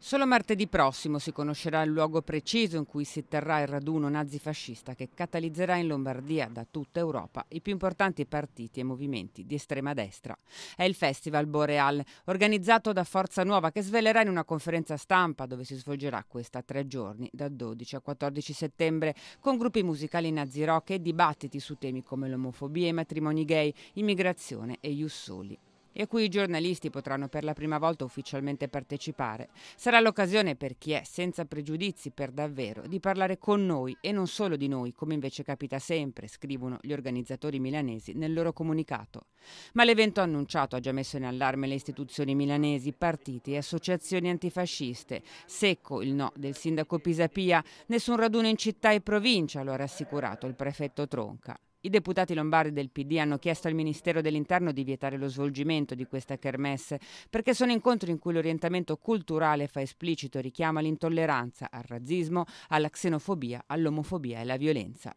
Solo martedì prossimo si conoscerà il luogo preciso in cui si terrà il raduno nazifascista che catalizzerà in Lombardia, da tutta Europa, i più importanti partiti e movimenti di estrema destra. È il Festival Boreal, organizzato da Forza Nuova, che svelerà in una conferenza stampa dove si svolgerà questa tre giorni, dal 12 al 14 settembre, con gruppi musicali nazi rock e dibattiti su temi come l'omofobia, i matrimoni gay, immigrazione e gli ussoli e a cui i giornalisti potranno per la prima volta ufficialmente partecipare. Sarà l'occasione per chi è senza pregiudizi per davvero di parlare con noi e non solo di noi, come invece capita sempre, scrivono gli organizzatori milanesi nel loro comunicato. Ma l'evento annunciato ha già messo in allarme le istituzioni milanesi, partiti e associazioni antifasciste. Secco il no del sindaco Pisapia, nessun raduno in città e provincia, lo ha rassicurato il prefetto Tronca. I deputati lombardi del PD hanno chiesto al Ministero dell'Interno di vietare lo svolgimento di questa kermesse perché sono incontri in cui l'orientamento culturale fa esplicito richiamo all'intolleranza, al razzismo, alla xenofobia, all'omofobia e alla violenza.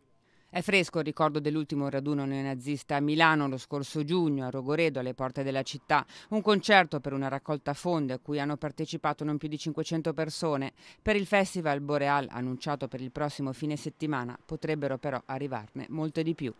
È fresco il ricordo dell'ultimo raduno neonazista a Milano lo scorso giugno, a Rogoredo, alle porte della città. Un concerto per una raccolta fondi a cui hanno partecipato non più di 500 persone. Per il festival Boreal, annunciato per il prossimo fine settimana, potrebbero però arrivarne molte di più.